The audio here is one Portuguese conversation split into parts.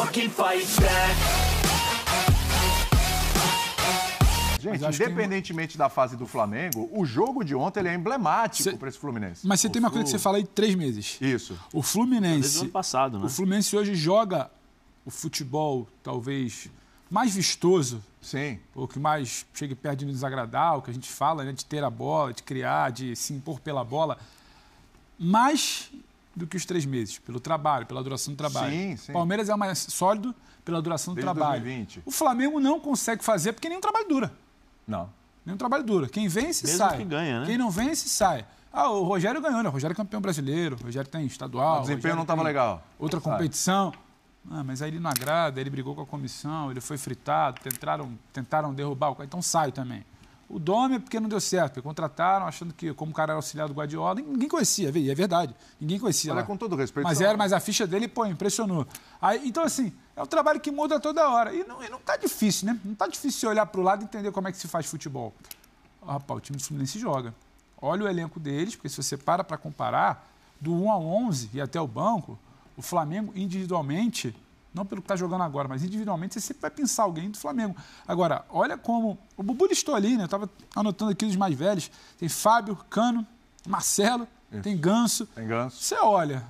fucking fight back. Gente, independentemente da fase do Flamengo, o jogo de ontem ele é emblemático cê... para esse Fluminense. Mas você tem uma Flu... coisa que você fala aí três meses. Isso. O Fluminense. Ano passado, né? O Fluminense hoje joga o futebol, talvez, mais vistoso. Sim. O que mais chega perto de nos agradar, o que a gente fala, né? De ter a bola, de criar, de se impor pela bola. Mas do que os três meses, pelo trabalho, pela duração do trabalho. Sim, sim. O Palmeiras é mais sólido pela duração do Desde trabalho. 2020. O Flamengo não consegue fazer porque nenhum trabalho dura. Não. Nenhum trabalho dura. Quem vence, Mesmo sai. Que ganha, né? Quem não vence, sai. Ah, o Rogério ganhou, né? O Rogério é campeão brasileiro, o Rogério tem tá estadual. O desempenho o não estava legal. Outra competição. Ah, mas aí ele não agrada, ele brigou com a comissão, ele foi fritado, tentaram, tentaram derrubar o cara, então sai também. O Dome é porque não deu certo, porque contrataram achando que, como o cara era auxiliar do Guardiola, ninguém conhecia, é verdade, ninguém conhecia. Olha, lá. com todo respeito. Mas era, mas a ficha dele, pô, impressionou. Aí, então, assim, é um trabalho que muda toda hora. E não, e não tá difícil, né? Não tá difícil olhar para o lado e entender como é que se faz futebol. Ah, rapaz, o time do Fluminense joga. Olha o elenco deles, porque se você para para comparar, do 1 ao 11 e até o banco, o Flamengo individualmente não pelo que está jogando agora, mas individualmente, você sempre vai pensar alguém do Flamengo. Agora, olha como. O Bubu listou ali, né? Eu estava anotando aqui os mais velhos. Tem Fábio, Cano, Marcelo, Isso. tem Ganso. Tem Ganso. Você olha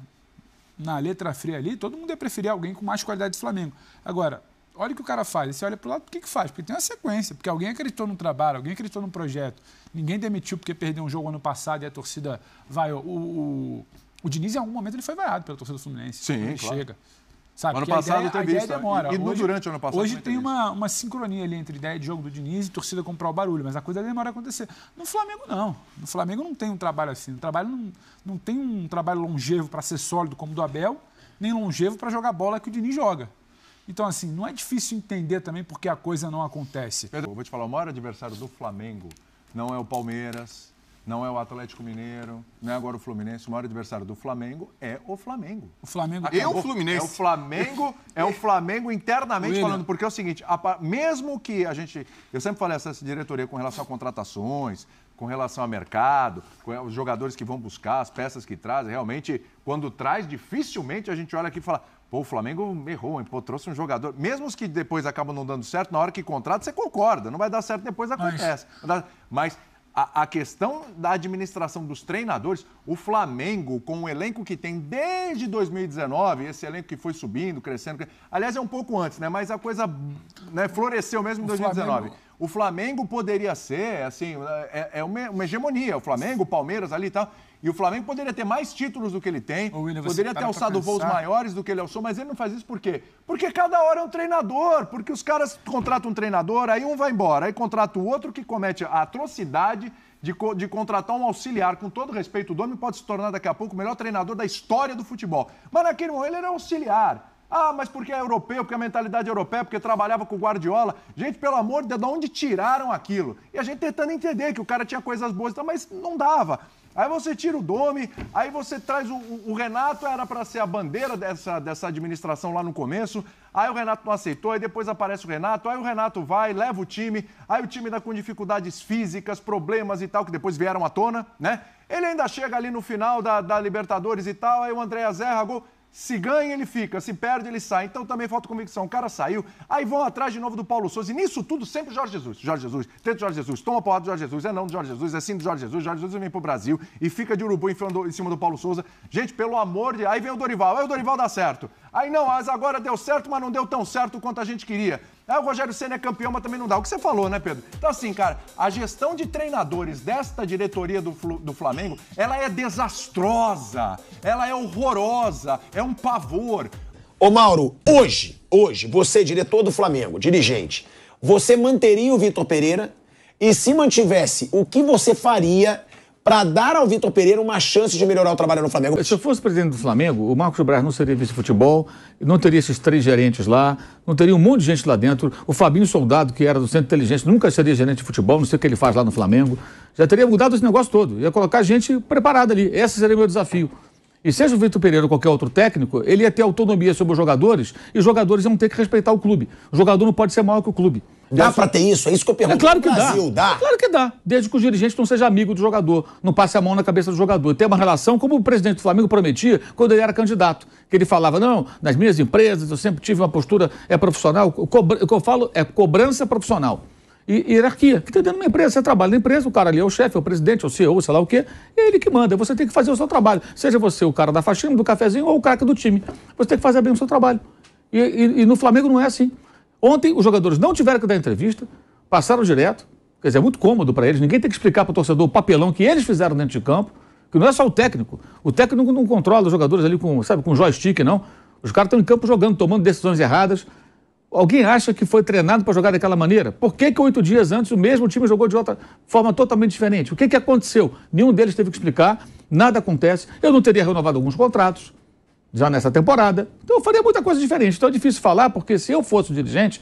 na letra fria ali, todo mundo ia preferir alguém com mais qualidade do Flamengo. Agora, olha o que o cara faz. Você olha para o lado, o que, que faz? Porque tem uma sequência, porque alguém acreditou no trabalho, alguém acreditou no projeto, ninguém demitiu porque perdeu um jogo ano passado e a torcida vai. O, o, o Diniz, em algum momento, ele foi vaiado pela torcida do Fluminense. Sim, claro. chega. Sabe? Ano passado ideia, teve isso. Né? Demora. E, e hoje, durante o ano passado. Hoje tem uma, uma sincronia ali entre ideia de jogo do Diniz e torcida comprar o barulho, mas a coisa demora a acontecer. No Flamengo, não. No Flamengo não tem um trabalho assim. o trabalho não, não tem um trabalho longevo para ser sólido como o do Abel, nem longevo para jogar bola que o Diniz joga. Então, assim, não é difícil entender também porque a coisa não acontece. Pedro, eu vou te falar, o maior adversário do Flamengo não é o Palmeiras, não é o Atlético Mineiro, não é agora o Fluminense. O maior adversário do Flamengo é o Flamengo. O Flamengo é o Fluminense. É o Flamengo, é o Flamengo internamente falando, porque é o seguinte, a, mesmo que a gente. Eu sempre falei essa diretoria com relação a contratações, com relação a mercado, com os jogadores que vão buscar, as peças que trazem, realmente, quando traz, dificilmente a gente olha aqui e fala. Pô, o Flamengo errou, hein? Pô, trouxe um jogador. Mesmo os que depois acabam não dando certo, na hora que contrata, você concorda. Não vai dar certo depois, acontece. Mas, Mas a, a, questão da administração dos treinadores, o Flamengo, com o elenco que tem desde 2019, esse elenco que foi subindo, crescendo. Aliás, é um pouco antes, né? Mas a coisa né, floresceu mesmo em 2019. Flamengo... O Flamengo poderia ser, assim, é, é uma, uma hegemonia. O Flamengo, o Palmeiras ali e tal. E o Flamengo poderia ter mais títulos do que ele tem, William, poderia ter alçado voos maiores do que ele alçou, mas ele não faz isso por quê? Porque cada hora é um treinador, porque os caras contratam um treinador, aí um vai embora, aí contrata o outro que comete a atrocidade de, co de, contratar um auxiliar, com todo respeito, o homem pode se tornar daqui a pouco o melhor treinador da história do futebol. Mas naquele momento ele era auxiliar. Ah, mas porque é europeu, porque a mentalidade é europeia, porque trabalhava com Guardiola. Gente, pelo amor de Deus, de onde tiraram aquilo? E a gente tentando entender que o cara tinha coisas boas, mas não dava. Aí você tira o Domi, aí você traz o, o Renato, era para ser a bandeira dessa, dessa administração lá no começo. Aí o Renato não aceitou, aí depois aparece o Renato, aí o Renato vai, leva o time, aí o time dá tá com dificuldades físicas, problemas e tal, que depois vieram à tona, né? Ele ainda chega ali no final da, da Libertadores e tal, aí o André Azerra gol. Se ganha, ele fica. Se perde, ele sai. Então também falta convicção. O cara saiu. Aí vão atrás de novo do Paulo Souza. E nisso tudo, sempre Jorge Jesus. Jorge Jesus, tenta Jorge Jesus, toma a porrada do Jorge Jesus, é não do Jorge Jesus, é sim do Jorge Jesus. Jorge Jesus vem pro Brasil e fica de urubu em cima do Paulo Souza. Gente, pelo amor de. Aí vem o Dorival. Aí o Dorival dá certo. Aí não, mas agora deu certo, mas não deu tão certo quanto a gente queria. Aí o Rogério Senna é campeão, mas também não dá. É o que você falou, né, Pedro? Então, assim, cara, a gestão de treinadores desta diretoria do, do Flamengo, ela é desastrosa, ela é horrorosa, é um pavor. Ô, Mauro, hoje, hoje, você, diretor do Flamengo, dirigente, você manteria o Vitor Pereira? E se mantivesse, o que você faria para dar ao Vitor Pereira uma chance de melhorar o trabalho no Flamengo. Se eu fosse presidente do Flamengo, o Marcos Braz não seria vice-futebol, não teria esses três gerentes lá, não teria um monte de gente lá dentro. O Fabinho Soldado, que era do Centro Inteligente, nunca seria gerente de futebol, não sei o que ele faz lá no Flamengo. Já teria mudado esse negócio todo, ia colocar gente preparada ali. Esse seria o meu desafio. E seja o Vitor Pereira ou qualquer outro técnico, ele ia ter autonomia sobre os jogadores e os jogadores iam ter que respeitar o clube. O jogador não pode ser maior que o clube. Dá para ter isso? É isso que eu pergunto. É claro que Brasil, dá. dá. É claro que dá. Desde que o dirigente não seja amigo do jogador, não passe a mão na cabeça do jogador. Tem uma relação, como o presidente do Flamengo prometia quando ele era candidato, que ele falava, não, nas minhas empresas eu sempre tive uma postura é profissional. o que eu falo é cobrança profissional e hierarquia. Que está dentro de uma empresa, você trabalha na empresa, o cara ali é o chefe, é o presidente, é o CEO, sei lá o quê, é ele que manda. Você tem que fazer o seu trabalho. Seja você o cara da faxina, do cafezinho ou o craque do time. Você tem que fazer bem o seu trabalho. E, e, e, no Flamengo não é assim. Ontem os jogadores não tiveram que dar entrevista, passaram direto. Quer dizer, é muito cômodo para eles. Ninguém tem que explicar para o torcedor o papelão que eles fizeram dentro de campo, que não é só o técnico. O técnico não controla os jogadores ali com, sabe, com joystick, não. Os caras estão em campo jogando, tomando decisões erradas, Alguém acha que foi treinado para jogar daquela maneira? Por que, que oito dias antes o mesmo time jogou de outra forma totalmente diferente? O que, que aconteceu? Nenhum deles teve que explicar, nada acontece. Eu não teria renovado alguns contratos já nessa temporada, então eu faria muita coisa diferente. Então é difícil falar, porque se eu fosse o dirigente,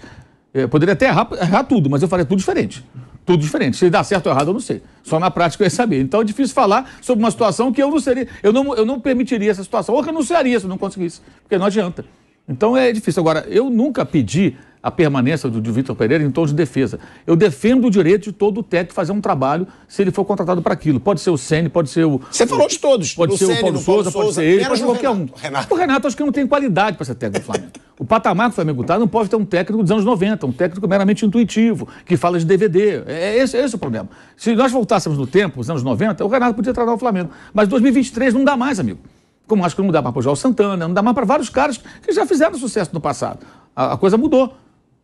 eh, eu poderia até errar, errar tudo, mas eu faria tudo diferente. Tudo diferente. Se dá certo ou errado, eu não sei. Só na prática eu ia saber. Então é difícil falar sobre uma situação que eu não seria, eu não, eu não permitiria essa situação, ou que eu anunciaria se eu não conseguisse, porque não adianta. Então é difícil. Agora, eu nunca pedi a permanência do, do Vitor Pereira em tom de defesa. Eu defendo o direito de todo técnico fazer um trabalho se ele for contratado para aquilo. Pode ser o Ceni, pode ser o. Você falou de todos. Pode ser o Paulo, Paulo Souza, pode ser ele, pode ser qualquer Renato. um. Renato. O Renato acho que não tem qualidade para ser técnico do Flamengo. o patamar que o Flamengo está não pode ter um técnico dos anos 90, um técnico meramente intuitivo, que fala de DVD. É, é esse, é esse o problema. Se nós voltássemos no tempo, os anos 90, o Renato podia tratar o Flamengo. Mas 2023 não dá mais, amigo. Como acho que não dá mais para o João Santana, não dá mais para vários caras que já fizeram sucesso no passado. A, a coisa mudou.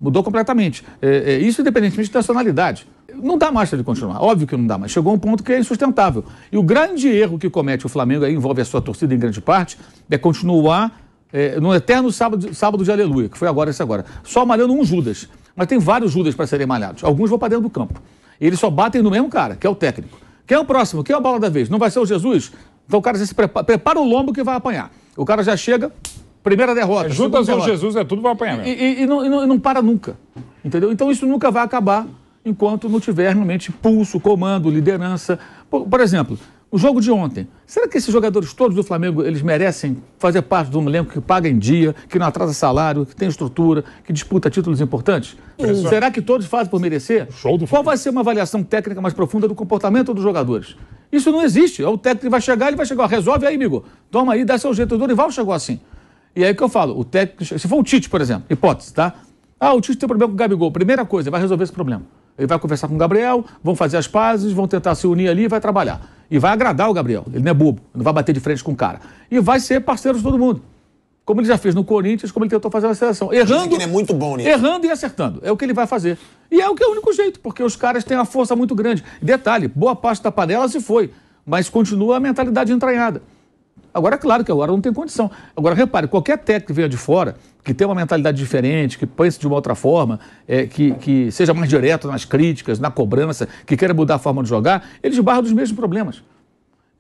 Mudou completamente. É, é, isso independentemente da nacionalidade. Não dá mais para ele continuar. Óbvio que não dá mais. Chegou a um ponto que é insustentável. E o grande erro que comete o Flamengo, aí envolve a sua torcida em grande parte, é continuar é, no eterno sábado, sábado de aleluia, que foi agora esse agora. Só malhando um Judas. Mas tem vários Judas para serem malhados. Alguns vão para dentro do campo. E eles só batem no mesmo cara, que é o técnico. Quem é o próximo? Quem é a bola da vez? Não vai ser o Jesus? Então o cara já se prepara, prepara o lombo que vai apanhar. O cara já chega, primeira derrota. É, Judas ou Jesus é tudo vai apanhar. Mesmo. E, e, e, não, e, não, e não para nunca, entendeu? Então isso nunca vai acabar enquanto não tiver realmente pulso, comando, liderança. Por, por, exemplo, o jogo de ontem. Será que esses jogadores todos do Flamengo, eles merecem fazer parte de um elenco que paga em dia, que não atrasa salário, que tem estrutura, que disputa títulos importantes? Será que todos fazem por merecer? Show do Flamengo. Qual vai ser uma avaliação técnica mais profunda do comportamento dos jogadores? Isso não existe. É o técnico vai chegar, ele vai chegar, resolve aí, amigo. Toma aí, dá seu jeito. O Dorival chegou assim. E aí que eu falo, o técnico. Se for o Tite, por exemplo, hipótese, tá? Ah, o Tite tem problema com o Gabigol. Primeira coisa, ele vai resolver esse problema. Ele vai conversar com o Gabriel, vão fazer as pazes, vão tentar se unir ali e vai trabalhar. E vai agradar o Gabriel. Ele não é bobo, não vai bater de frente com o cara. E vai ser parceiro de todo mundo como ele já fez no Corinthians, como ele tentou fazer na seleção. Errando. Ele é muito bom nisso. Errando e acertando. É o que ele vai fazer. E é o que é o único jeito, porque os caras têm uma força muito grande. Detalhe: boa parte da panela se foi, mas continua a mentalidade entranhada. Agora, é claro que agora não tem condição. Agora, repare, qualquer técnico que venha de fora, que tem uma mentalidade diferente, que pense de uma outra forma, é, que, que seja mais direto nas críticas, na cobrança, que queira mudar a forma de jogar, eles barram dos mesmos problemas.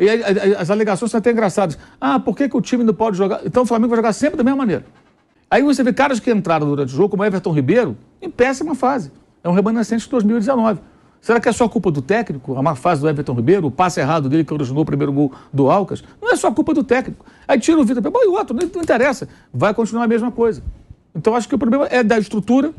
E aí, as alegações são até engraçadas. Ah, por que, que o time não pode jogar? Então o Flamengo vai jogar sempre da mesma maneira. Aí você vê caras que entraram durante o jogo, como Everton Ribeiro, em péssima fase. É um remanescente de 2019. Será que é só culpa do técnico? A má fase do Everton Ribeiro, o passe errado dele que originou o primeiro gol do Alcas? Não é só culpa do técnico. Aí tira o Vitor, e o outro, não interessa. Vai continuar a mesma coisa. Então acho que o problema é da estrutura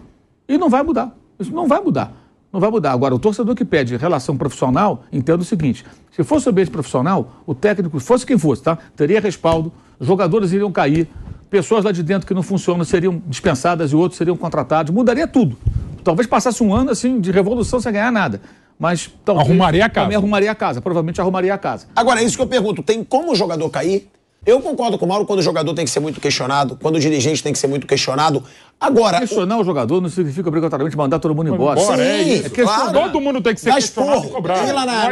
e não vai mudar. Isso não vai mudar não vai mudar. Agora, o torcedor que pede relação profissional, entenda o seguinte: se fosse ambiente profissional, o técnico, fosse quem fosse, tá? Teria respaldo, jogadores iriam cair, pessoas lá de dentro que não funcionam seriam dispensadas e outros seriam contratados, mudaria tudo. Talvez passasse um ano assim de revolução sem ganhar nada. Mas talvez. Arrumaria a casa. Também arrumaria a casa, provavelmente arrumaria a casa. Agora, é isso que eu pergunto: tem como o jogador cair? Eu concordo com o Mauro quando o jogador tem que ser muito questionado, quando o dirigente tem que ser muito questionado. Agora. Questionar o... o jogador não significa obrigatoriamente mandar todo mundo embora. embora é isso. É claro. Todo mundo tem que ser Mas, questionado porra, e lá na,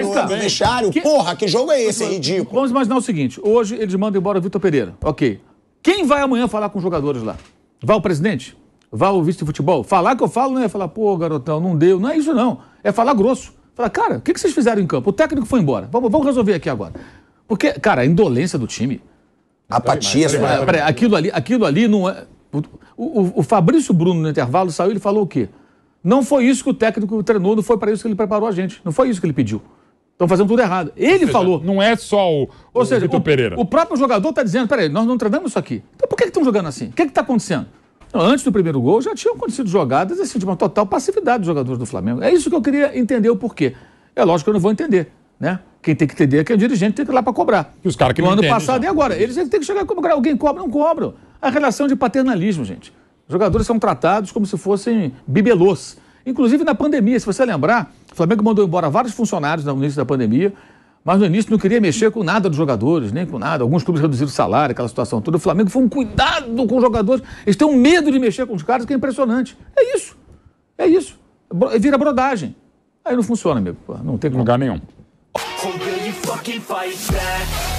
no, no que... porra, que jogo é esse? É ridículo. Vamos imaginar o seguinte: hoje eles mandam embora o Vitor Pereira. Ok. Quem vai amanhã falar com os jogadores lá? Vai o presidente? Vai o vice de futebol? Falar que eu falo não é falar, pô, garotão, não deu. Não é isso, não. É falar grosso. Falar, cara, o que vocês fizeram em campo? O técnico foi embora. Vamos, vamos resolver aqui agora. Porque, cara, a indolência do time. Apatia. Peraí, peraí, aquilo, ali, aquilo ali não é... O, o, o Fabrício Bruno, no intervalo, saiu e falou o quê? Não foi isso que o técnico treinou, não foi para isso que ele preparou a gente. Não foi isso que ele pediu. Estão fazendo tudo errado. Ele seja, falou. Não é só o, Ou o seja, Vitor o, Pereira. O próprio jogador está dizendo: peraí, nós não treinamos isso aqui. Então por que estão jogando assim? O que está acontecendo? antes do primeiro gol já tinham acontecido jogadas assim, de uma total passividade dos jogadores do Flamengo. É isso que eu queria entender o porquê. É lógico que eu não vou entender né? Quem tem que entender é que o dirigente tem que ir lá para cobrar. E os caras que no ano passado já. Né? e agora. Eles têm que chegar a cobrar. Alguém cobra, não cobra. A relação de paternalismo, gente. Os jogadores são tratados como se fossem bibelôs. Inclusive na pandemia, se você lembrar, o Flamengo mandou embora vários funcionários no início da pandemia, mas no início não queria mexer com nada dos jogadores, nem com nada. Alguns clubes reduziram o salário, aquela situação toda. O Flamengo foi um cuidado com os jogadores. Eles têm um medo de mexer com os caras, que é impressionante. É isso. É isso. Vira brodagem. Aí não funciona, amigo. Não tem lugar nenhum. can fight back